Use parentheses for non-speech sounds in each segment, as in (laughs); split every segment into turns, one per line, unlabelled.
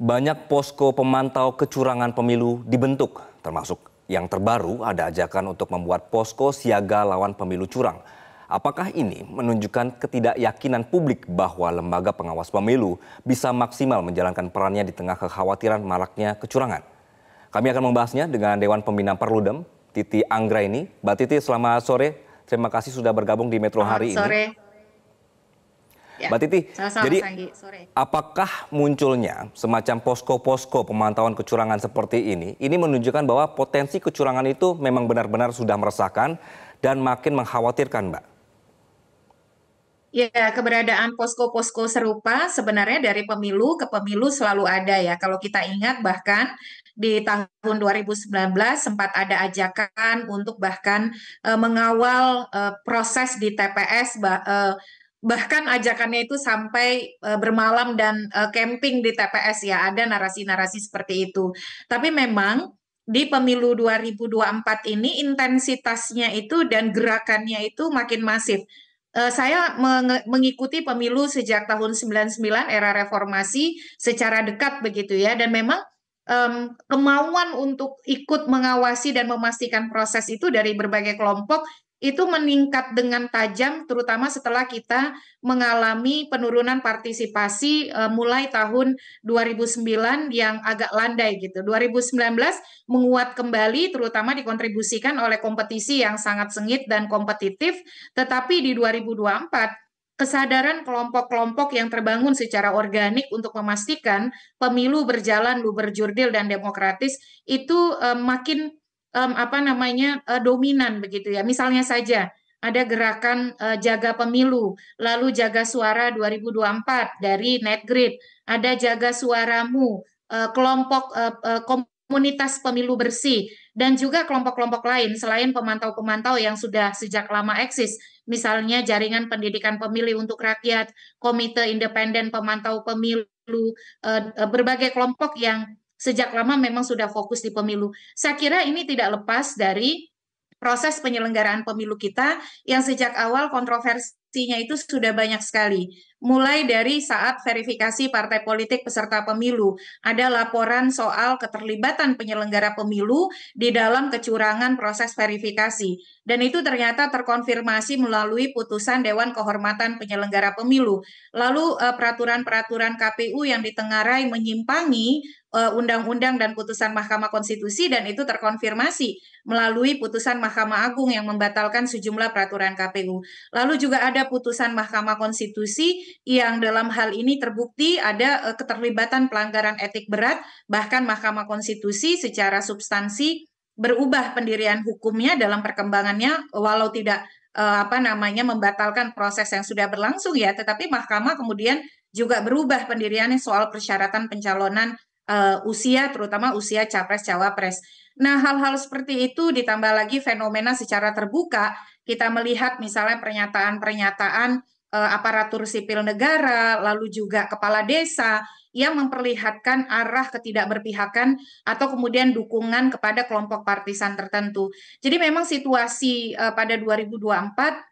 banyak posko pemantau kecurangan pemilu dibentuk, termasuk yang terbaru ada ajakan untuk membuat posko siaga lawan pemilu curang. Apakah ini menunjukkan ketidakyakinan publik bahwa lembaga pengawas pemilu bisa maksimal menjalankan perannya di tengah kekhawatiran maraknya kecurangan? Kami akan membahasnya dengan Dewan Pembina Perludem, Titi Anggra ini. Mbak Titi, selamat sore. Terima kasih sudah bergabung di Metro selamat hari sore. ini. Ya. Mbak Titi, Sama-sama, jadi Sore. apakah munculnya semacam posko-posko pemantauan kecurangan seperti ini, ini menunjukkan bahwa potensi kecurangan itu memang benar-benar sudah meresahkan dan makin mengkhawatirkan, Mbak?
Ya, keberadaan posko-posko serupa sebenarnya dari pemilu ke pemilu selalu ada ya. Kalau kita ingat bahkan di tahun 2019 sempat ada ajakan untuk bahkan e, mengawal e, proses di TPS bah, eh, e, bahkan ajakannya itu sampai uh, bermalam dan uh, camping di TPS ya ada narasi-narasi seperti itu. Tapi memang di pemilu 2024 ini intensitasnya itu dan gerakannya itu makin masif. Uh, saya meng mengikuti pemilu sejak tahun 99 era reformasi secara dekat begitu ya dan memang um, kemauan untuk ikut mengawasi dan memastikan proses itu dari berbagai kelompok itu meningkat dengan tajam terutama setelah kita mengalami penurunan partisipasi uh, mulai tahun 2009 yang agak landai gitu. 2019 menguat kembali terutama dikontribusikan oleh kompetisi yang sangat sengit dan kompetitif, tetapi di 2024 kesadaran kelompok-kelompok yang terbangun secara organik untuk memastikan pemilu berjalan luber jurdil dan demokratis itu uh, makin um, apa namanya uh, dominan begitu ya. Misalnya saja ada gerakan uh, jaga pemilu, lalu jaga suara 2024 dari Netgrid, ada jaga suaramu, uh, kelompok uh, uh, komunitas pemilu bersih dan juga kelompok-kelompok lain selain pemantau-pemantau yang sudah sejak lama eksis, misalnya jaringan pendidikan pemilih untuk rakyat, komite independen pemantau pemilu, berbagai kelompok yang sejak lama memang sudah fokus di pemilu. Saya kira ini tidak lepas dari proses penyelenggaraan pemilu kita yang sejak awal kontroversi nya itu sudah banyak sekali. Mulai dari saat verifikasi partai politik peserta pemilu, ada laporan soal keterlibatan penyelenggara pemilu di dalam kecurangan proses verifikasi. Dan itu ternyata terkonfirmasi melalui putusan Dewan Kehormatan Penyelenggara Pemilu. Lalu eh, peraturan-peraturan KPU yang ditengarai menyimpangi eh, undang-undang dan putusan Mahkamah Konstitusi dan itu terkonfirmasi melalui putusan Mahkamah Agung yang membatalkan sejumlah peraturan KPU. Lalu juga ada ada putusan Mahkamah Konstitusi yang dalam hal ini terbukti ada uh, keterlibatan pelanggaran etik berat, bahkan Mahkamah Konstitusi secara substansi berubah pendirian hukumnya dalam perkembangannya walau tidak uh, apa namanya membatalkan proses yang sudah berlangsung ya, tetapi Mahkamah kemudian juga berubah pendiriannya soal persyaratan pencalonan uh, usia terutama usia capres cawapres. Nah, hal-hal seperti itu ditambah lagi fenomena secara terbuka, kita melihat misalnya pernyataan-pernyataan eh, aparatur sipil negara, lalu juga kepala desa yang memperlihatkan arah ketidakberpihakan atau kemudian dukungan kepada kelompok partisan tertentu. Jadi memang situasi eh, pada 2024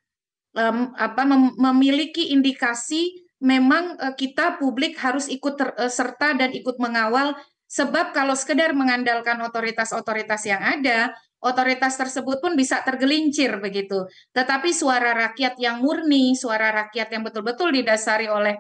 apa memiliki indikasi memang eh, kita publik harus ikut serta dan ikut mengawal Sebab kalau sekedar mengandalkan otoritas-otoritas yang ada, otoritas tersebut pun bisa tergelincir begitu. Tetapi suara rakyat yang murni, suara rakyat yang betul-betul didasari oleh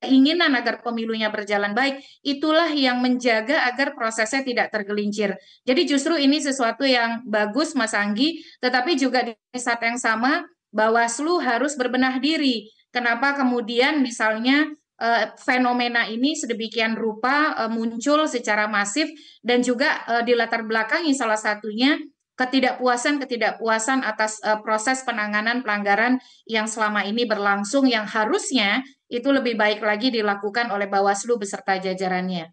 keinginan agar pemilunya berjalan baik, itulah yang menjaga agar prosesnya tidak tergelincir. Jadi justru ini sesuatu yang bagus Mas Anggi, tetapi juga di saat yang sama Bawaslu harus berbenah diri. Kenapa kemudian misalnya Eh, fenomena ini sedemikian rupa eh, muncul secara masif dan juga eh, di latar belakangi salah satunya ketidakpuasan ketidakpuasan atas proses penanganan pelanggaran yang selama ini berlangsung yang harusnya itu lebih baik lagi dilakukan oleh Bawaslu beserta jajarannya.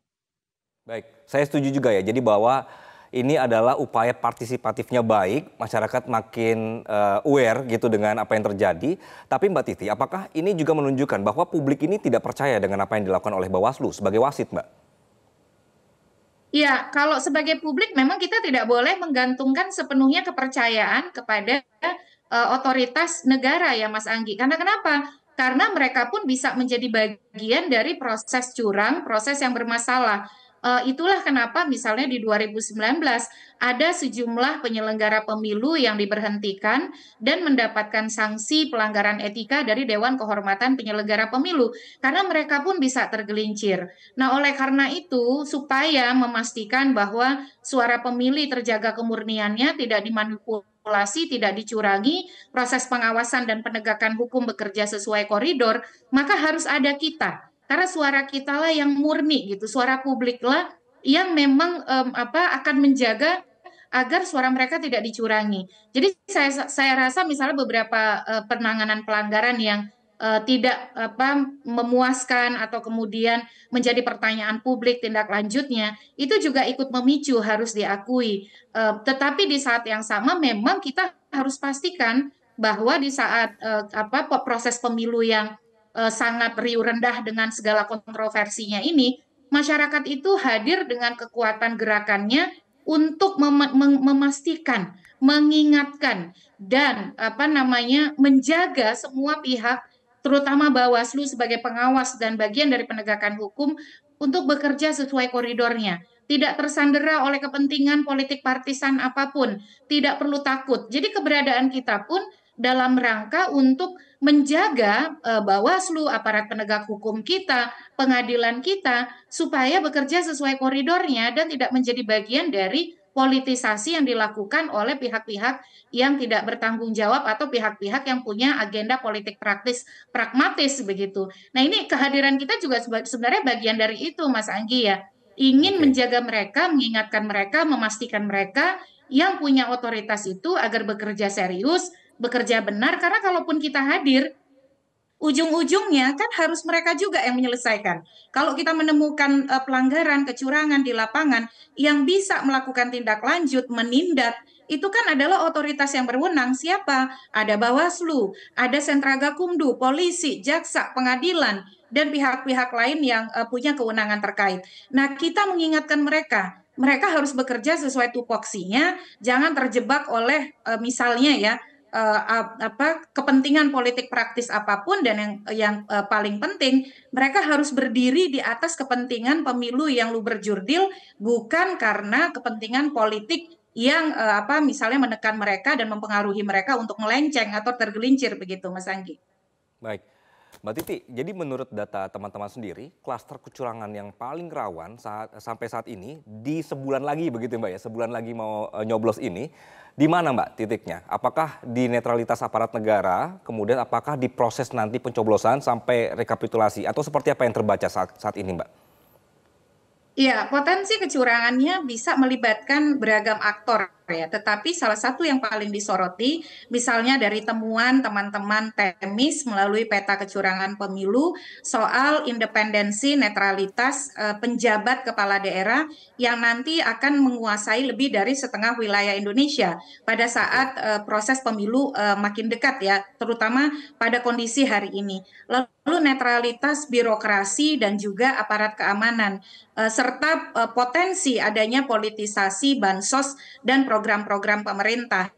Baik, saya setuju juga ya. Jadi bahwa ini adalah upaya partisipatifnya baik, masyarakat makin uh, aware gitu dengan apa yang terjadi. Tapi Mbak Titi, apakah ini juga menunjukkan bahwa publik ini tidak percaya dengan apa yang dilakukan oleh Bawaslu sebagai wasit, Mbak?
Ya, kalau sebagai publik memang kita tidak boleh menggantungkan sepenuhnya kepercayaan kepada uh, otoritas negara ya Mas Anggi. Karena kenapa? Karena mereka pun bisa menjadi bagian dari proses curang, proses yang bermasalah. Uh, itulah kenapa misalnya di 2019 ada sejumlah penyelenggara pemilu yang diberhentikan dan mendapatkan sanksi pelanggaran etika dari Dewan Kehormatan Penyelenggara Pemilu karena mereka pun bisa tergelincir. Nah, oleh karena itu supaya memastikan bahwa suara pemilih terjaga kemurniannya tidak dimanipulasi tidak dicurangi, proses pengawasan dan penegakan hukum bekerja sesuai koridor, maka harus ada kita karena suara kita lah yang murni gitu suara publik lah yang memang um, apa akan menjaga agar suara mereka tidak dicurangi. Jadi saya saya rasa misalnya beberapa uh, penanganan pelanggaran yang uh, tidak apa memuaskan atau kemudian menjadi pertanyaan publik tindak lanjutnya itu juga ikut memicu harus diakui. Uh, tetapi di saat yang sama memang kita harus pastikan bahwa di saat uh, apa proses pemilu yang Eh, sangat riuh rendah dengan segala kontroversinya ini, masyarakat itu hadir dengan kekuatan gerakannya untuk mem mem memastikan, mengingatkan dan apa namanya menjaga semua pihak terutama Bawaslu sebagai pengawas dan bagian dari penegakan hukum untuk bekerja sesuai koridornya tidak tersandera oleh kepentingan politik partisan apapun, tidak perlu takut. Jadi keberadaan kita pun dalam rangka untuk menjaga uh, Bawaslu, aparat penegak hukum kita, pengadilan kita supaya bekerja sesuai koridornya dan tidak menjadi bagian dari politisasi yang dilakukan oleh pihak-pihak yang tidak bertanggung jawab atau pihak-pihak yang punya agenda politik praktis pragmatis begitu. Nah, ini kehadiran kita juga sebenarnya bagian dari itu Mas Anggi ya. Ingin menjaga mereka, mengingatkan mereka, memastikan mereka yang punya otoritas itu agar bekerja serius bekerja benar karena kalaupun kita hadir ujung-ujungnya kan harus mereka juga yang menyelesaikan. Kalau kita menemukan uh, pelanggaran, kecurangan di lapangan yang bisa melakukan tindak lanjut, menindak, itu kan adalah otoritas yang berwenang. Siapa? Ada Bawaslu, ada Sentraga Kumdu, polisi, jaksa, pengadilan, dan pihak-pihak lain yang uh, punya kewenangan terkait. Nah, kita mengingatkan mereka, mereka harus bekerja sesuai tupoksinya, jangan terjebak oleh e, misalnya ya uh, apa kepentingan politik praktis apapun dan yang yang uh, paling penting mereka harus berdiri di atas kepentingan pemilu yang lu berjurdil bukan karena kepentingan politik yang uh, apa misalnya menekan mereka dan mempengaruhi mereka untuk melenceng atau tergelincir begitu Mas Anggi.
Baik. Mbak Titi, jadi menurut data teman-teman sendiri, klaster kecurangan yang paling rawan saat, sampai saat ini di sebulan lagi begitu ya, Mbak ya, sebulan lagi mau e, nyoblos ini, di mana Mbak titiknya? Apakah di netralitas aparat negara, kemudian apakah di proses nanti pencoblosan sampai rekapitulasi, atau seperti apa yang terbaca saat, saat ini Mbak?
Iya, potensi kecurangannya bisa melibatkan beragam aktor ya. Tetapi salah satu yang paling disoroti, misalnya dari temuan teman-teman Temis melalui peta kecurangan pemilu soal independensi, netralitas eh, penjabat kepala daerah yang nanti akan menguasai lebih dari setengah wilayah Indonesia pada saat eh, proses pemilu eh, makin dekat ya, terutama pada kondisi hari ini. Lalu netralitas birokrasi dan juga aparat keamanan eh, serta eh, potensi adanya politisasi bansos dan program program-program pemerintah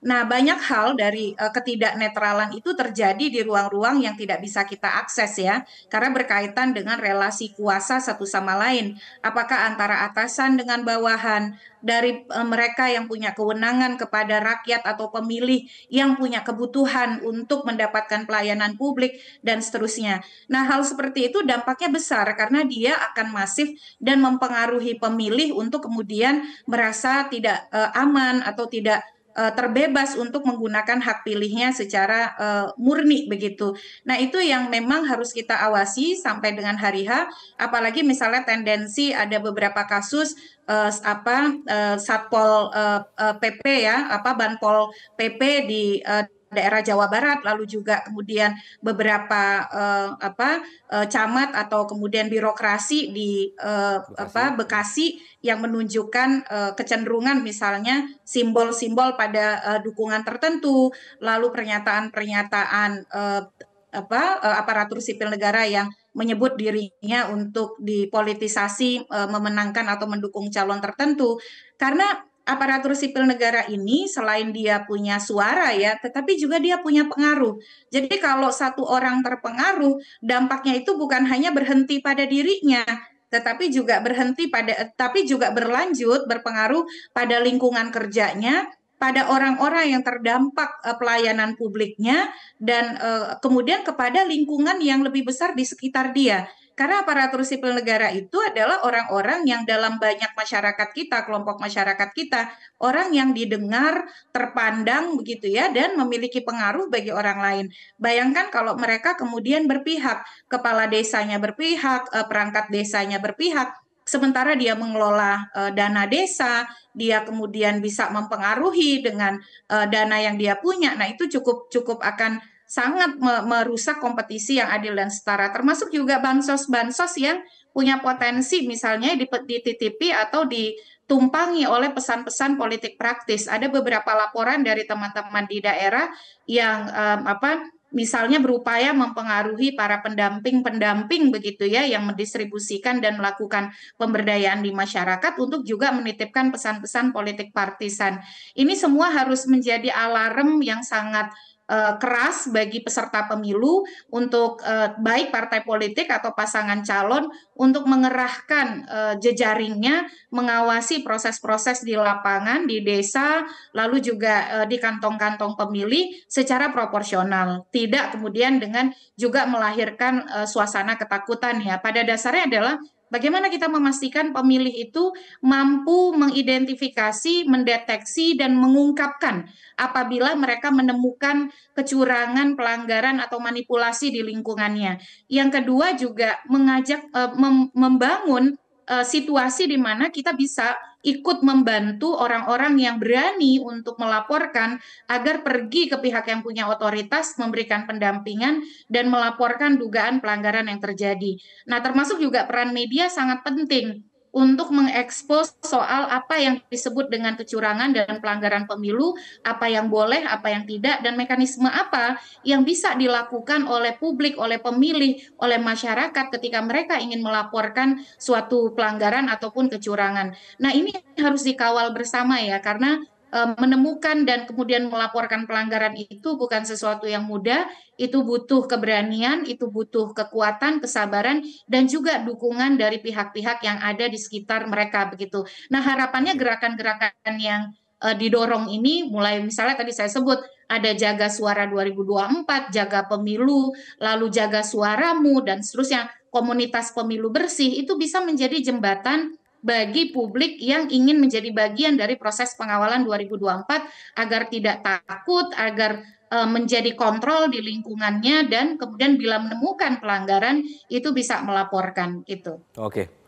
Nah, banyak hal dari uh, ketidaknetralan itu terjadi di ruang-ruang yang tidak bisa kita akses ya, karena berkaitan dengan relasi kuasa satu sama lain. Apakah antara atasan dengan bawahan, dari uh, mereka yang punya kewenangan kepada rakyat atau pemilih yang punya kebutuhan untuk mendapatkan pelayanan publik dan seterusnya. Nah, hal seperti itu dampaknya besar karena dia akan masif dan mempengaruhi pemilih untuk kemudian merasa tidak uh, aman atau tidak uh, terbebas untuk menggunakan hak pilihnya secara uh, murni begitu. Nah, itu yang memang harus kita awasi sampai dengan hari H, apalagi misalnya tendensi ada beberapa kasus uh, apa uh, Satpol uh, uh, PP ya, apa Banpol PP di uh, daerah Jawa Barat, lalu juga kemudian beberapa uh, apa uh, camat atau kemudian birokrasi di uh, Bekasi. apa Bekasi yang menunjukkan uh, kecenderungan misalnya simbol-simbol pada uh, dukungan tertentu, lalu pernyataan-pernyataan uh, apa uh, aparatur sipil negara yang menyebut dirinya untuk dipolitisasi uh, memenangkan atau mendukung calon tertentu karena aparatur sipil negara ini selain dia punya suara ya, tetapi juga dia punya pengaruh. Jadi kalau satu orang terpengaruh, dampaknya itu bukan hanya berhenti pada dirinya, tetapi juga berhenti pada tapi juga berlanjut berpengaruh pada lingkungan kerjanya pada orang-orang yang terdampak uh, pelayanan publiknya dan uh, kemudian kepada lingkungan yang lebih besar di sekitar dia. Karena aparatur sipil negara itu adalah orang-orang yang dalam banyak masyarakat kita, kelompok masyarakat kita, orang yang didengar, terpandang begitu ya, dan memiliki pengaruh bagi orang lain. Bayangkan kalau mereka kemudian berpihak, kepala desanya berpihak, eh, perangkat desanya berpihak, sementara dia mengelola uh, dana desa, dia kemudian bisa mempengaruhi dengan uh, dana yang dia punya. Nah, itu cukup cukup akan sangat merusak kompetisi yang adil dan setara termasuk juga bansos-bansos yang punya potensi misalnya di dititipi atau ditumpangi oleh pesan-pesan politik praktis. Ada beberapa laporan dari teman-teman di daerah yang um, apa misalnya berupaya mempengaruhi para pendamping-pendamping begitu ya yang mendistribusikan dan melakukan pemberdayaan di masyarakat untuk juga menitipkan pesan-pesan politik partisan. Ini semua harus menjadi alarm yang sangat uh, keras bagi peserta pemilu untuk uh, baik partai politik atau pasangan calon untuk mengerahkan uh, jejaringnya mengawasi proses-proses di lapangan di desa lalu juga uh, di kantong-kantong pemilih secara proporsional tidak kemudian dengan juga melahirkan uh, suasana ketakutan ya pada dasarnya adalah Bagaimana kita memastikan pemilih itu mampu mengidentifikasi, mendeteksi, dan mengungkapkan apabila mereka menemukan kecurangan, pelanggaran, atau manipulasi di lingkungannya? Yang kedua juga mengajak, eh, membangun uh, situasi di mana kita bisa ikut membantu orang-orang yang berani untuk melaporkan agar pergi ke pihak yang punya otoritas memberikan pendampingan dan melaporkan dugaan pelanggaran yang terjadi. Nah, termasuk juga peran media sangat penting untuk mengekspos soal apa yang disebut dengan kecurangan dan pelanggaran pemilu, apa yang boleh, apa yang tidak, dan mekanisme apa yang bisa dilakukan oleh publik, oleh pemilih, oleh masyarakat ketika mereka ingin melaporkan suatu pelanggaran ataupun kecurangan. Nah ini harus dikawal bersama ya, karena Eh, menemukan dan kemudian melaporkan pelanggaran itu bukan sesuatu yang mudah, itu butuh keberanian, itu butuh kekuatan, kesabaran dan juga dukungan dari pihak-pihak yang ada di sekitar mereka begitu. Nah, harapannya gerakan-gerakan yang uh, didorong ini mulai misalnya tadi saya sebut ada jaga suara 2024, jaga pemilu, lalu jaga suaramu dan seterusnya, komunitas pemilu bersih itu bisa menjadi jembatan bagi publik yang ingin menjadi bagian dari proses pengawalan 2024 agar tidak takut, agar e, menjadi kontrol di lingkungannya dan kemudian bila menemukan pelanggaran itu bisa melaporkan itu.
Oke.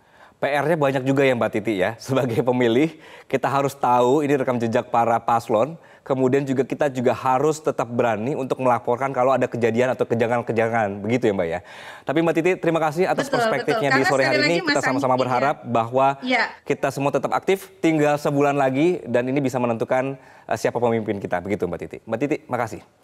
PR-nya banyak juga ya Mbak Titi ya. (laughs) Sebagai pemilih, kita harus tahu ini rekam jejak para paslon. Kemudian juga kita juga harus tetap berani untuk melaporkan kalau ada kejadian atau kejangan-kejangan. Begitu ya Mbak ya. Tapi Mbak Titi terima kasih atas betul, perspektifnya betul. di sore hari ini. Kita sama-sama berharap ya. bahwa ya. kita semua tetap aktif. Tinggal sebulan lagi dan ini bisa menentukan eh, siapa
pemimpin kita. Begitu Mbak Titi. Mbak Titi, makasih.